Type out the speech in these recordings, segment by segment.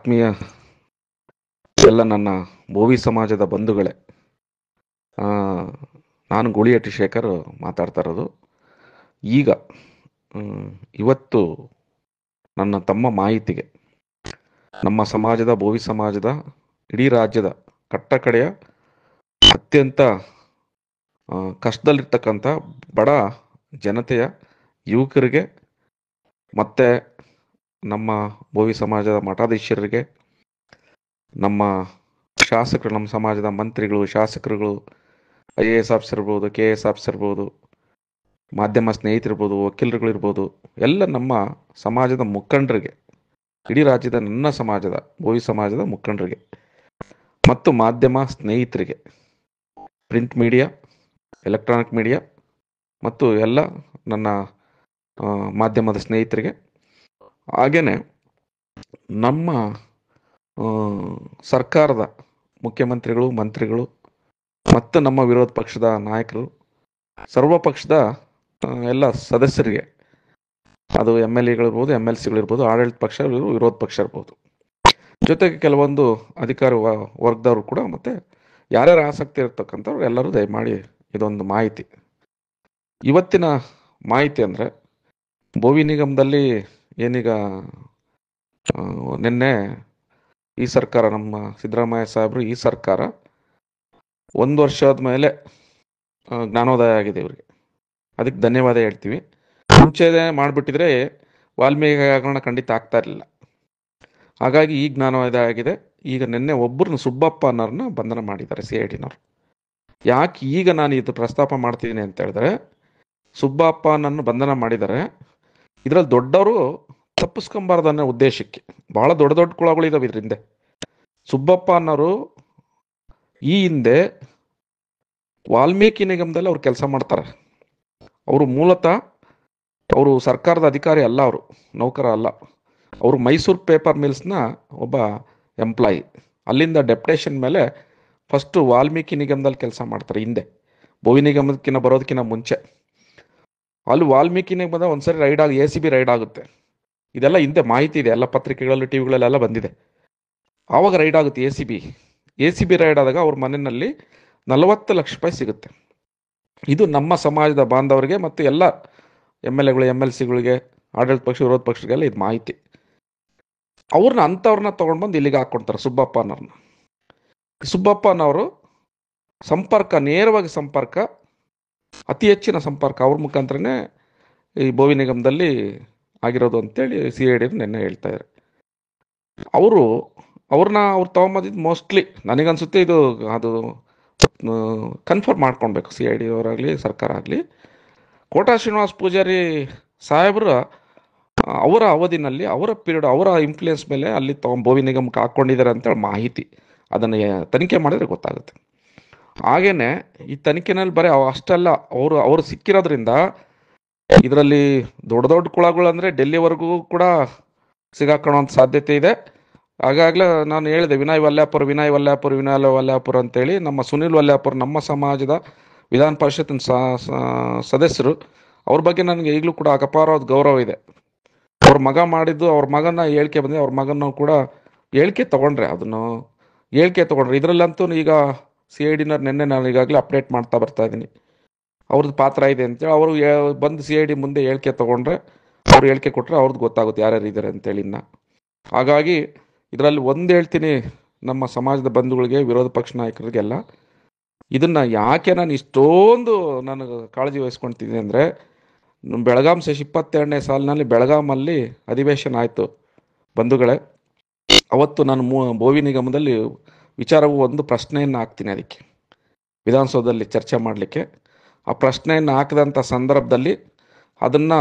ಆತ್ಮೀಯ ಎಲ್ಲ ನನ್ನ ಭೋವಿ ಸಮಾಜದ ಬಂಧುಗಳೇ ನಾನು ಗುಳಿಯಟ್ಟಿ ಶೇಖರ್ ಮಾತಾಡ್ತಾ ಇರೋದು ಈಗ ಇವತ್ತು ನನ್ನ ತಮ್ಮ ಮಾಹಿತಿಗೆ ನಮ್ಮ ಸಮಾಜದ ಭೋವಿ ಸಮಾಜದ ಇಡೀ ರಾಜ್ಯದ ಕಟ್ಟಕಡೆಯ ಅತ್ಯಂತ ಕಷ್ಟದಲ್ಲಿರ್ತಕ್ಕಂಥ ಬಡ ಜನತೆಯ ಯುವಕರಿಗೆ ಮತ್ತೆ ನಮ್ಮ ಭೋವಿ ಸಮಾಜದ ಮಠಾಧೀಶರಿಗೆ ನಮ್ಮ ಶಾಸಕರು ನಮ್ಮ ಸಮಾಜದ ಮಂತ್ರಿಗಳು ಶಾಸಕರುಗಳು ಐ ಎ ಎಸ್ ಆಫೀಸರ್ ಇರ್ಬೋದು ಕೆ ಎ ಎಸ್ ಆಫೀಸರ್ ಇರ್ಬೋದು ಮಾಧ್ಯಮ ಸ್ನೇಹಿತರಿರ್ಬೋದು ವಕೀಲರುಗಳಿರ್ಬೋದು ಎಲ್ಲ ನಮ್ಮ ಸಮಾಜದ ಮುಖಂಡರಿಗೆ ಇಡೀ ರಾಜ್ಯದ ನನ್ನ ಸಮಾಜದ ಭೋವಿ ಸಮಾಜದ ಮುಖಂಡರಿಗೆ ಮತ್ತು ಮಾಧ್ಯಮ ಸ್ನೇಹಿತರಿಗೆ ಪ್ರಿಂಟ್ ಮೀಡಿಯಾ ಎಲೆಕ್ಟ್ರಾನಿಕ್ ಮೀಡಿಯಾ ಮತ್ತು ಎಲ್ಲ ನನ್ನ ಮಾಧ್ಯಮದ ಸ್ನೇಹಿತರಿಗೆ ಹಾಗೆಯೇ ನಮ್ಮ ಸರ್ಕಾರದ ಮುಖ್ಯಮಂತ್ರಿಗಳು ಮಂತ್ರಿಗಳು ಮತ್ತು ನಮ್ಮ ವಿರೋಧ ಪಕ್ಷದ ನಾಯಕರು ಸರ್ವ ಪಕ್ಷದ ಎಲ್ಲ ಸದಸ್ಯರಿಗೆ ಅದು ಎಮ್ ಎಲ್ ಎಗಳಿರ್ಬೋದು ಎಮ್ ಎಲ್ ಸಿಗಳಿರ್ಬೋದು ಆಡಳಿತ ಪಕ್ಷ ವಿರೋಧ ಪಕ್ಷ ಇರ್ಬೋದು ಜೊತೆಗೆ ಕೆಲವೊಂದು ಅಧಿಕಾರಿ ವರ್ಗದವರು ಕೂಡ ಮತ್ತು ಯಾರ್ಯಾರು ಆಸಕ್ತಿ ಇರ್ತಕ್ಕಂಥವ್ರು ಎಲ್ಲರೂ ದಯಮಾಡಿ ಇದೊಂದು ಮಾಹಿತಿ ಇವತ್ತಿನ ಮಾಹಿತಿ ಅಂದರೆ ಭೋವಿ ನಿಗಮದಲ್ಲಿ ಏನೀಗ ನಿನ್ನೆ ಈ ಸರ್ಕಾರ ನಮ್ಮ ಸಿದ್ದರಾಮಯ್ಯ ಸಾಹೇಬರು ಈ ಸರ್ಕಾರ ಒಂದು ವರ್ಷ ಆದಮೇಲೆ ಜ್ಞಾನೋದಯ ಆಗಿದೆ ಇವರಿಗೆ ಅದಕ್ಕೆ ಧನ್ಯವಾದ ಹೇಳ್ತೀವಿ ಮುಂಚೆ ಮಾಡಿಬಿಟ್ಟಿದ್ರೆ ವಾಲ್ಮೀಕಿ ಹಗರಣ ಖಂಡಿತ ಆಗ್ತಾ ಇರಲಿಲ್ಲ ಹಾಗಾಗಿ ಈ ಜ್ಞಾನೋದಯ ಆಗಿದೆ ಈಗ ನಿನ್ನೆ ಒಬ್ಬರನ್ನ ಸುಬ್ಬಪ್ಪ ಅನ್ನೋರನ್ನ ಬಂಧನ ಮಾಡಿದ್ದಾರೆ ಸಿ ಐ ಡಿನವರು ಯಾಕೆ ಈಗ ನಾನು ಇದು ಪ್ರಸ್ತಾಪ ಮಾಡ್ತಿದ್ದೀನಿ ಅಂತ ಹೇಳಿದ್ರೆ ಸುಬ್ಬಪ್ಪ ಬಂಧನ ಮಾಡಿದ್ದಾರೆ ಇದರಲ್ಲಿ ದೊಡ್ಡವರು ತಪ್ಪಿಸ್ಕೊಂಬಾರ್ದು ಅನ್ನೋ ಉದ್ದೇಶಕ್ಕೆ ಭಾಳ ದೊಡ್ಡ ದೊಡ್ಡ ಕುಳಗಳಿದಾವೆ ಇದ್ರ ಹಿಂದೆ ಸುಬ್ಬಪ್ಪ ಅನ್ನೋರು ಈ ಹಿಂದೆ ವಾಲ್ಮೀಕಿ ನಿಗಮದಲ್ಲಿ ಅವ್ರು ಕೆಲಸ ಮಾಡ್ತಾರೆ ಅವರು ಮೂಲತಃ ಅವರು ಸರ್ಕಾರದ ಅಧಿಕಾರಿ ಅಲ್ಲ ಅವರು ನೌಕರ ಅಲ್ಲ ಅವರು ಮೈಸೂರು ಪೇಪರ್ ಮಿಲ್ಸ್ನ ಒಬ್ಬ ಎಂಪ್ಲಾಯಿ ಅಲ್ಲಿಂದ ಡೆಪ್ಟೇಷನ್ ಮೇಲೆ ಫಸ್ಟು ವಾಲ್ಮೀಕಿ ನಿಗಮದಲ್ಲಿ ಕೆಲಸ ಮಾಡ್ತಾರೆ ಹಿಂದೆ ಭೂವಿ ನಿಗಮದಕ್ಕಿಂತ ಬರೋದಕ್ಕಿಂತ ಮುಂಚೆ ಅಲ್ಲಿ ವಾಲ್ಮೀಕಿ ನಿಗಮದ ಒಂದ್ಸರಿ ರೈಡ್ ಆಗಿ ಎ ಸಿ ಬಿ ರೈಡ್ ಆಗುತ್ತೆ ಇದೆಲ್ಲ ಹಿಂದೆ ಮಾಹಿತಿ ಇದೆ ಎಲ್ಲ ಪತ್ರಿಕೆಗಳಲ್ಲಿ ವಿಗಳಲ್ಲೆಲ್ಲ ಬಂದಿದೆ ಆವಾಗ ರೈಡ್ ಆಗುತ್ತೆ A C B A C B raid ಆದಾಗ ಅವ್ರ ಮನೆಯಲ್ಲಿ ನಲವತ್ತು ಲಕ್ಷ ರೂಪಾಯಿ ಸಿಗುತ್ತೆ ಇದು ನಮ್ಮ ಸಮಾಜದ ಬಾಂಧವರಿಗೆ ಮತ್ತು ಎಲ್ಲ ಎಮ್ ಎಲ್ ಎಗಳು ಎಮ್ ಎಲ್ ಸಿಗಳಿಗೆ ಆಡಳಿತ ಪಕ್ಷ ವಿರೋಧ ಪಕ್ಷಗಳಿಗೆಲ್ಲ ಇದು ಮಾಹಿತಿ ಅವ್ರನ್ನ ಅಂಥವ್ರನ್ನ ತೊಗೊಂಡು ಬಂದು ಇಲ್ಲಿಗೆ ಹಾಕ್ಕೊಳ್ತಾರೆ ಸುಬ್ಬಪ್ಪನವ್ರನ್ನ ಸುಬ್ಬಪ್ಪನವರು ಸಂಪರ್ಕ ನೇರವಾಗಿ ಸಂಪರ್ಕ ಅತಿ ಹೆಚ್ಚಿನ ಸಂಪರ್ಕ ಅವ್ರ ಮುಖಾಂತರನೇ ಈ ಬೋವಿ ನಿಗಮದಲ್ಲಿ ಆಗಿರೋದು ಅಂತೇಳಿ ಸಿ ಐ ಡಿ ನಿನ್ನೆ ಹೇಳ್ತಾ ಇದ್ದಾರೆ ಅವರು ಅವ್ರನ್ನ ಅವ್ರು ತೊಗೊಂಬಂದಿದ್ದು ಮೋಸ್ಟ್ಲಿ ನನಗನ್ಸುತ್ತೆ ಇದು ಅದು ಕನ್ಫರ್ಮ್ ಮಾಡ್ಕೊಳ್ಬೇಕು ಸಿ ಐ ಡಿ ಅವರಾಗಲಿ ಸರ್ಕಾರ ಆಗಲಿ ಕೋಟಾ ಶ್ರೀನಿವಾಸ್ ಪೂಜಾರಿ ಸಾಹೇಬ್ರ ಅವರ ಅವಧಿನಲ್ಲಿ ಅವರ ಪೀರಿಯಡ್ ಅವರ ಇನ್ಫ್ಲೂಯೆನ್ಸ್ ಮೇಲೆ ಅಲ್ಲಿ ತೊಗೊಂಡು ಬೋವಿ ನಿಗಮಕ್ಕೆ ಹಾಕ್ಕೊಂಡಿದ್ದಾರೆ ಅಂತೇಳಿ ಮಾಹಿತಿ ಅದನ್ನು ತನಿಖೆ ಮಾಡಿದ್ರೆ ಗೊತ್ತಾಗುತ್ತೆ ಹಾಗೇ ಈ ತನಿಖೆನಲ್ಲಿ ಬರೀ ಅಷ್ಟೆಲ್ಲ ಅವರು ಅವರು ಸಿಕ್ಕಿರೋದ್ರಿಂದ ಇದರಲ್ಲಿ ದೊಡ್ಡ ದೊಡ್ಡ ಕುಳಗಳು ಅಂದರೆ ಡೆಲ್ಲಿವರೆಗೂ ಕೂಡ ಸಿಗಾಕೊಳ್ಳೋಂಥ ಸಾಧ್ಯತೆ ಇದೆ ಆಗಾಗಲೇ ನಾನು ಹೇಳಿದೆ ವಿನಯ್ ವಲ್ಯಾಪುರ್ ವಿನಯ್ ವಲ್ಯಾಪುರ್ ವಿನಯ್ ವಲ್ಯಾಪುರ್ ಅಂತೇಳಿ ನಮ್ಮ ಸುನಿಲ್ ವಲ್ಯಾಪುರ್ ನಮ್ಮ ಸಮಾಜದ ವಿಧಾನ ಪರಿಷತ್ತಿನ ಸದಸ್ಯರು ಅವ್ರ ಬಗ್ಗೆ ನನಗೆ ಈಗಲೂ ಕೂಡ ಅಕಪಾರವಾದ ಗೌರವ ಇದೆ ಅವ್ರ ಮಗ ಮಾಡಿದ್ದು ಅವ್ರ ಮಗನ ಹೇಳಿಕೆ ಬಂದಿದೆ ಅವ್ರ ಮಗನ ಕೂಡ ಹೇಳಿಕೆ ತೊಗೊಂಡ್ರೆ ಅದನ್ನು ಹೇಳಿಕೆ ತೊಗೊಂಡ್ರೆ ಇದರಲ್ಲಂತೂ ಈಗ ಸಿ ಐ ಡಿನವ್ರು ನಿನ್ನೆ ನಾನು ಈಗಾಗಲೇ ಅಪ್ಡೇಟ್ ಮಾಡ್ತಾ ಬರ್ತಾ ಇದ್ದೀನಿ ಅವ್ರದ್ದು ಪಾತ್ರ ಇದೆ ಅಂತೇಳಿ ಅವರು ಬಂದು ಸಿ ಐ ಡಿ ಮುಂದೆ ಹೇಳಿಕೆ ತೊಗೊಂಡ್ರೆ ಅವ್ರು ಹೇಳಿಕೆ ಕೊಟ್ಟರೆ ಅವ್ರದ್ದು ಗೊತ್ತಾಗುತ್ತೆ ಯಾರ್ಯಾರು ಇದ್ದಾರೆ ಅಂತೇಳಿ ಇನ್ನು ಹಾಗಾಗಿ ಇದರಲ್ಲಿ ಒಂದು ಹೇಳ್ತೀನಿ ನಮ್ಮ ಸಮಾಜದ ಬಂಧುಗಳಿಗೆ ವಿರೋಧ ಪಕ್ಷ ನಾಯಕರಿಗೆಲ್ಲ ಇದನ್ನು ಯಾಕೆ ನಾನು ಇಷ್ಟೊಂದು ನಾನು ಕಾಳಜಿ ವಹಿಸ್ಕೊಳ್ತೀನಿ ಅಂದರೆ ಬೆಳಗಾಂ ಸೆಷ್ ಇಪ್ಪತ್ತೆರಡನೇ ಸಾಲಿನಲ್ಲಿ ಬೆಳಗಾಮಲ್ಲಿ ಅಧಿವೇಶನ ಆಯಿತು ಬಂಧುಗಳೇ ಅವತ್ತು ನಾನು ಮೂ ಭೋವಿ ನಿಗಮದಲ್ಲಿ ವಿಚಾರವು ಒಂದು ಪ್ರಶ್ನೆಯನ್ನು ಹಾಕ್ತೀನಿ ಅದಕ್ಕೆ ವಿಧಾನಸೌಧದಲ್ಲಿ ಚರ್ಚೆ ಮಾಡಲಿಕ್ಕೆ ಆ ಪ್ರಶ್ನೆಯನ್ನು ಹಾಕಿದಂಥ ಸಂದರ್ಭದಲ್ಲಿ ಅದನ್ನು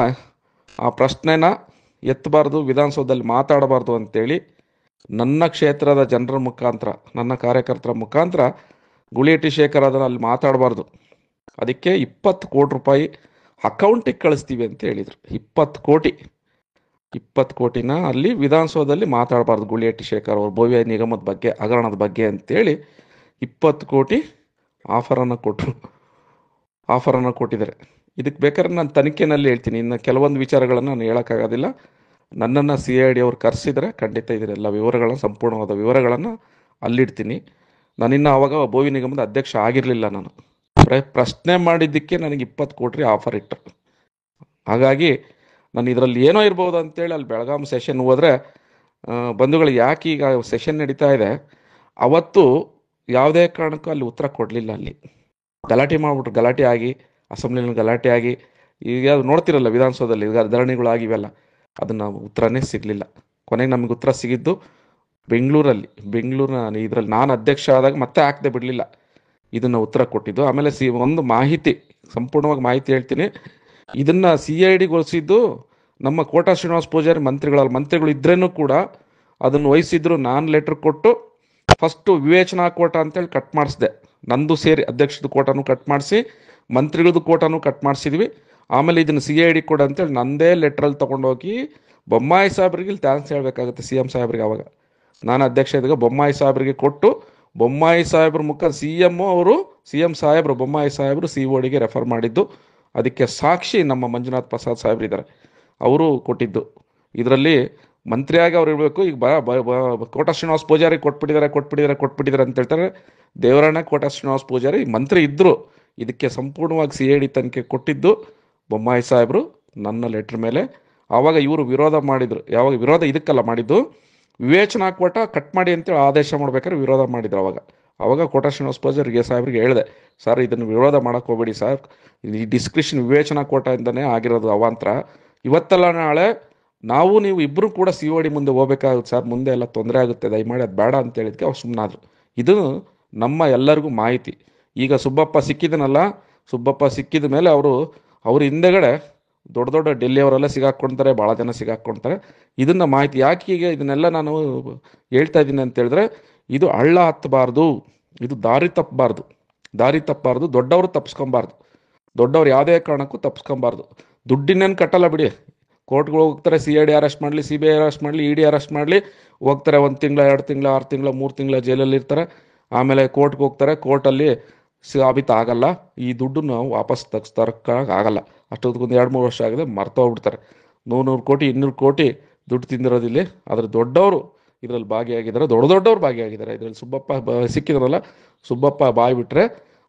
ಆ ಪ್ರಶ್ನೆನ ಎತ್ತಬಾರ್ದು ವಿಧಾನಸೌಧದಲ್ಲಿ ಮಾತಾಡಬಾರ್ದು ಅಂತೇಳಿ ನನ್ನ ಕ್ಷೇತ್ರದ ಜನರ ಮುಖಾಂತರ ನನ್ನ ಕಾರ್ಯಕರ್ತರ ಮುಖಾಂತರ ಗುಳಿಯಟ್ಟಿ ಶೇಖರ್ ಅದನ್ನು ಅಲ್ಲಿ ಮಾತಾಡಬಾರ್ದು ಅದಕ್ಕೆ ಇಪ್ಪತ್ತು ಕೋಟಿ ರೂಪಾಯಿ ಅಕೌಂಟಿಗೆ ಕಳಿಸ್ತೀವಿ ಅಂತ ಹೇಳಿದರು ಇಪ್ಪತ್ತು ಕೋಟಿ ಇಪ್ಪತ್ತು ಕೋಟಿನ ಅಲ್ಲಿ ವಿಧಾನಸೌಧದಲ್ಲಿ ಮಾತಾಡಬಾರ್ದು ಗುಳಿಯಟ್ಟಿ ಶೇಖರ್ ಅವರು ಭವ್ಯ ನಿಗಮದ ಬಗ್ಗೆ ಹಗರಣದ ಬಗ್ಗೆ ಅಂತೇಳಿ ಇಪ್ಪತ್ತು ಕೋಟಿ ಆಫರನ್ನು ಕೊಟ್ಟರು ಆಫರನ್ನು ಕೊಟ್ಟಿದ್ದಾರೆ ಇದಕ್ಕೆ ಬೇಕಾದ್ರೆ ನಾನು ತನಿಖೆನಲ್ಲಿ ಹೇಳ್ತೀನಿ ಇನ್ನು ಕೆಲವೊಂದು ವಿಚಾರಗಳನ್ನು ನಾನು ಹೇಳೋಕ್ಕಾಗೋದಿಲ್ಲ ನನ್ನನ್ನು ಸಿ ಐ ಡಿ ಅವ್ರು ಕರೆಸಿದರೆ ಖಂಡಿತ ಎಲ್ಲ ವಿವರಗಳನ್ನು ಸಂಪೂರ್ಣವಾದ ವಿವರಗಳನ್ನು ಅಲ್ಲಿಡ್ತೀನಿ ನಾನಿನ್ನು ಆವಾಗ ಭೋವಿ ನಿಗಮದ ಅಧ್ಯಕ್ಷ ಆಗಿರಲಿಲ್ಲ ನಾನು ಪ್ರಶ್ನೆ ಮಾಡಿದ್ದಕ್ಕೆ ನನಗೆ ಇಪ್ಪತ್ತು ಕೋಟಿ ಆಫರ್ ಇಟ್ಟರು ಹಾಗಾಗಿ ನಾನು ಇದರಲ್ಲಿ ಏನೋ ಇರ್ಬೋದು ಅಂತೇಳಿ ಅಲ್ಲಿ ಬೆಳಗಾಂ ಸೆಷನ್ ಹೋದರೆ ಬಂಧುಗಳು ಯಾಕೆ ಈಗ ಸೆಷನ್ ನಡೀತಾ ಇದೆ ಅವತ್ತು ಯಾವುದೇ ಕಾರಣಕ್ಕೂ ಅಲ್ಲಿ ಉತ್ತರ ಕೊಡಲಿಲ್ಲ ಅಲ್ಲಿ ಗಲಾಟೆ ಮಾಡಿಬಿಟ್ರು ಗಲಾಟೆ ಆಗಿ ಅಸೆಂಬ್ಲಿನಲ್ಲಿ ಗಲಾಟೆ ಆಗಿ ಈಗ ನೋಡ್ತಿರಲ್ಲ ವಿಧಾನಸೌಧದಲ್ಲಿ ಈಗ ಧರಣಿಗಳಾಗಿವೆಲ್ಲ ಅದನ್ನು ಉತ್ತರನೇ ಸಿಗಲಿಲ್ಲ ಕೊನೆಗೆ ನಮಗೆ ಉತ್ತರ ಸಿಗಿದ್ದು ಬೆಂಗಳೂರಲ್ಲಿ ನಾನು ಇದರಲ್ಲಿ ನಾನು ಅಧ್ಯಕ್ಷ ಆದಾಗ ಮತ್ತೆ ಹಾಕದೆ ಬಿಡಲಿಲ್ಲ ಇದನ್ನು ಉತ್ತರ ಕೊಟ್ಟಿದ್ದು ಆಮೇಲೆ ಸಿ ಒಂದು ಮಾಹಿತಿ ಸಂಪೂರ್ಣವಾಗಿ ಮಾಹಿತಿ ಹೇಳ್ತೀನಿ ಇದನ್ನು ಸಿ ಐ ಡಿಗೊಳಿಸಿದ್ದು ನಮ್ಮ ಕೋಟಾ ಶ್ರೀನಿವಾಸ ಪೂಜಾರಿ ಮಂತ್ರಿಗಳಲ್ಲಿ ಮಂತ್ರಿಗಳು ಇದ್ರೇನು ಕೂಡ ಅದನ್ನು ವಹಿಸಿದ್ರು ನಾನು ಲೆಟ್ರ್ ಕೊಟ್ಟು ಫಸ್ಟು ವಿವೇಚನಾ ಕೋಟ ಅಂತೇಳಿ ಕಟ್ ಮಾಡಿಸಿದೆ ನಂದು ಸೇರಿ ಅಧ್ಯಕ್ಷದ ಕೋಟಾನು ಕಟ್ ಮಾಡಿಸಿ ಮಂತ್ರಿಗಳದ್ದು ಕೋಟಾನು ಕಟ್ ಮಾಡಿಸಿದ್ವಿ ಆಮೇಲೆ ಇದನ್ನು ಸಿ ಐ ಡಿ ಕೊಡ ಅಂತೇಳಿ ನಂದೇ ಲೆಟ್ರಲ್ಲಿ ತೊಗೊಂಡೋಗಿ ಬೊಮ್ಮಾಯಿ ಸಾಹೇಬ್ರಿಗೆ ಇಲ್ಲಿ ಥ್ಯಾಂಕ್ಸ್ ಹೇಳಬೇಕಾಗುತ್ತೆ ಸಿ ಎಂ ಸಾಹೇಬ್ರಿಗೆ ಅವಾಗ ನಾನು ಅಧ್ಯಕ್ಷ ಇದ್ದಾಗ ಬೊಮ್ಮಾಯಿ ಸಾಹೇಬ್ರಿಗೆ ಕೊಟ್ಟು ಬೊಮ್ಮಾಯಿ ಸಾಹೇಬ್ರ ಮುಖ ಸಿ ಎಮ್ ಅವರು ಸಿ ಎಂ ಸಾಹೇಬ್ರು ಬೊಮ್ಮಾಯಿ ಸಾಹೇಬ್ರು ಸಿ ಓಡಿಗೆ ರೆಫರ್ ಮಾಡಿದ್ದು ಅದಕ್ಕೆ ಸಾಕ್ಷಿ ನಮ್ಮ ಮಂಜುನಾಥ್ ಪ್ರಸಾದ್ ಸಾಹೇಬ್ರಿದ್ದಾರೆ ಅವರು ಕೊಟ್ಟಿದ್ದು ಇದರಲ್ಲಿ ಮಂತ್ರಿಯಾಗಿ ಅವ್ರು ಇರಬೇಕು ಈಗ ಕೋಟ ಶ್ರೀನಿವಾಸ ಪೂಜಾರಿ ಕೊಟ್ಬಿಟ್ಟಿದ್ದಾರೆ ಕೊಟ್ಬಿಟ್ಟಿದ್ದಾರೆ ಕೊಟ್ಬಿಟ್ಟಿದ್ದಾರೆ ಅಂತ ಹೇಳ್ತಾರೆ ದೇವರಣ್ಣ ಕೋಟ ಶ್ರೀನಿವಾಸ ಪೂಜಾರಿ ಮಂತ್ರಿ ಇದ್ದರು ಇದಕ್ಕೆ ಸಂಪೂರ್ಣವಾಗಿ ಸಿ ಐ ಡಿ ತನಿಖೆ ಕೊಟ್ಟಿದ್ದು ಬೊಮ್ಮಾಯಿ ಸಾಹೇಬರು ನನ್ನ ಲೆಟ್ರ್ ಮೇಲೆ ಆವಾಗ ಇವರು ವಿರೋಧ ಮಾಡಿದರು ಯಾವಾಗ ವಿರೋಧ ಇದಕ್ಕಲ್ಲ ಮಾಡಿದ್ದು ವಿವೇಚನಾ ಕೋಟ ಕಟ್ ಮಾಡಿ ಅಂತೇಳಿ ಆದೇಶ ಮಾಡಬೇಕಾದ್ರೆ ವಿರೋಧ ಮಾಡಿದ್ರು ಅವಾಗ ಅವಾಗ ಕೋಟ ಶ್ರೀನಿವಾಸ ಎ ಸಾಹೇಬ್ರಿಗೆ ಹೇಳಿದೆ ಸರ್ ಇದನ್ನು ವಿರೋಧ ಮಾಡೋಕ್ಕೆ ಹೋಗಬೇಡಿ ಸರ್ ಈ ಡಿಸ್ಕ್ರಿಷನ್ ವಿವೇಚನಾ ಕೋಟ ಆಗಿರೋದು ಅವಾಂತರ ಇವತ್ತಲ್ಲ ನಾಳೆ ನಾವು ನೀವು ಇಬ್ಬರು ಕೂಡ ಸಿ ಒ ಡಿ ಮುಂದೆ ಹೋಗ್ಬೇಕಾಗುತ್ತೆ ಸರ್ ಮುಂದೆ ಎಲ್ಲ ತೊಂದರೆ ಆಗುತ್ತೆ ದಯಮಾಡಿ ಅದು ಬೇಡ ಅಂತ ಹೇಳಿದ್ಕೆ ಅವ್ರು ಸುಮ್ಮನಾದ್ರು ಇದು ನಮ್ಮ ಎಲ್ಲರಿಗೂ ಮಾಹಿತಿ ಈಗ ಸುಬ್ಬಪ್ಪ ಸಿಕ್ಕಿದನಲ್ಲ ಸುಬ್ಬಪ್ಪ ಸಿಕ್ಕಿದ ಮೇಲೆ ಅವರು ಅವ್ರ ಹಿಂದೆಗಡೆ ದೊಡ್ಡ ದೊಡ್ಡ ಡೆಲ್ಲಿಯವರೆಲ್ಲ ಸಿಗಾಕ್ಕೊಳ್ತಾರೆ ಭಾಳ ಜನ ಸಿಗಾಕ್ಕೊಳ್ತಾರೆ ಇದನ್ನು ಮಾಹಿತಿ ಯಾಕೆ ಈಗ ಇದನ್ನೆಲ್ಲ ನಾನು ಹೇಳ್ತಾ ಇದ್ದೀನಿ ಅಂತ ಹೇಳಿದ್ರೆ ಇದು ಹಳ್ಳ ಹತ್ತಬಾರ್ದು ಇದು ದಾರಿ ತಪ್ಪಬಾರ್ದು ದಾರಿ ತಪ್ಪಬಾರ್ದು ದೊಡ್ಡವರು ತಪ್ಪಿಸ್ಕೊಬಾರ್ದು ದೊಡ್ಡವ್ರು ಯಾವುದೇ ಕಾರಣಕ್ಕೂ ತಪ್ಪಿಸ್ಕೊಬಾರ್ದು ದುಡ್ಡಿನೇನು ಕಟ್ಟಲ್ಲ ಬಿಡಿ ಕೋರ್ಟ್ಗಳು ಹೋಗ್ತಾರೆ ಸಿ ಐ ಡಿ ಅರೆಸ್ಟ್ ಮಾಡಲಿ ಸಿ ಬಿ ಐ ಅರೆಸ್ಟ್ ಮಾಡಲಿ ಇ ಡಿ ಅರೆಸ್ಟ್ ಮಾಡಲಿ ಹೋಗ್ತಾರೆ ಒಂದು ತಿಂಗಳ ಎರಡು ತಿಂಗಳು ಆರು ತಿಂಗಳು ಮೂರು ತಿಂಗಳು ಜೈಲಲ್ಲಿ ಇರ್ತಾರೆ ಆಮೇಲೆ ಕೋರ್ಟ್ಗೆ ಹೋಗ್ತಾರೆ ಕೋರ್ಟಲ್ಲಿ ಆಗಲ್ಲ ಈ ದುಡ್ಡನ್ನು ವಾಪಸ್ ಆಗಲ್ಲ ಅಷ್ಟೊತ್ತಿಗೊಂದು ಎರಡು ಮೂರು ವರ್ಷ ಆಗಿದೆ ಮರ್ತೋಗ್ಬಿಡ್ತಾರೆ ನೂರು ನೂರು ಕೋಟಿ ಇನ್ನೂರು ಕೋಟಿ ದುಡ್ಡು ತಿಂದಿರೋದಿಲ್ಲಿ ಆದರೆ ದೊಡ್ಡವರು ಇದರಲ್ಲಿ ಭಾಗಿಯಾಗಿದ್ದಾರೆ ದೊಡ್ಡ ದೊಡ್ಡವ್ರು ಭಾಗಿಯಾಗಿದ್ದಾರೆ ಇದರಲ್ಲಿ ಸುಬ್ಬಪ್ಪ ಸಿಕ್ಕಿದ್ರಲ್ಲ ಸುಬ್ಬಪ್ಪ ಬಾಯಿ ಬಿಟ್ಟರೆ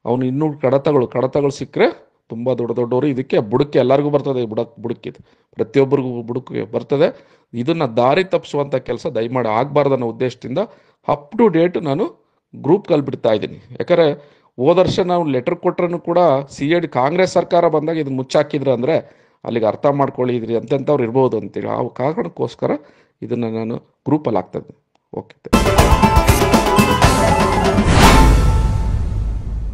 ಅವನು ಇನ್ನೂರು ಕಡತಗಳು ಕಡತಗಳು ಸಿಕ್ಕರೆ ತುಂಬ ದೊಡ್ಡ ದೊಡ್ಡವರು ಇದಕ್ಕೆ ಬುಡಕ್ಕೆ ಎಲ್ಲರಿಗೂ ಬರ್ತದೆ ಬುಡಕ್ ಬುಡಕ್ಕಿದು ಪ್ರತಿಯೊಬ್ಬರಿಗೂ ಬುಡಕ್ಕೆ ಬರ್ತದೆ ಇದನ್ನು ದಾರಿ ತಪ್ಪಿಸುವಂಥ ಕೆಲಸ ದಯಮಾಡಿ ಆಗಬಾರ್ದು ಅನ್ನೋ ಉದ್ದೇಶದಿಂದ ಅಪ್ ಟು ಡೇಟ್ ನಾನು ಗ್ರೂಪ್ ಕಲ್ಬಿಡ್ತಾ ಇದ್ದೀನಿ ಯಾಕಂದರೆ ಹೋದ ವರ್ಷ ನಾವು ಲೆಟರ್ ಕೊಟ್ರೂ ಕೂಡ ಸಿ ಡಿ ಕಾಂಗ್ರೆಸ್ ಸರ್ಕಾರ ಬಂದಾಗ ಇದನ್ನು ಮುಚ್ಚಾಕಿದ್ರೆ ಅಂದರೆ ಅಲ್ಲಿಗೆ ಅರ್ಥ ಮಾಡ್ಕೊಳ್ಳಿದ್ರಿ ಅಂತೆಂಥವ್ರು ಇರ್ಬೋದು ಅಂತೇಳಿ ಆ ಕಾರಣಕ್ಕೋಸ್ಕರ ಇದನ್ನು ನಾನು ಗ್ರೂಪಲ್ಲಿ ಹಾಕ್ತಾ ಇದ್ದೀನಿ ಓಕೆ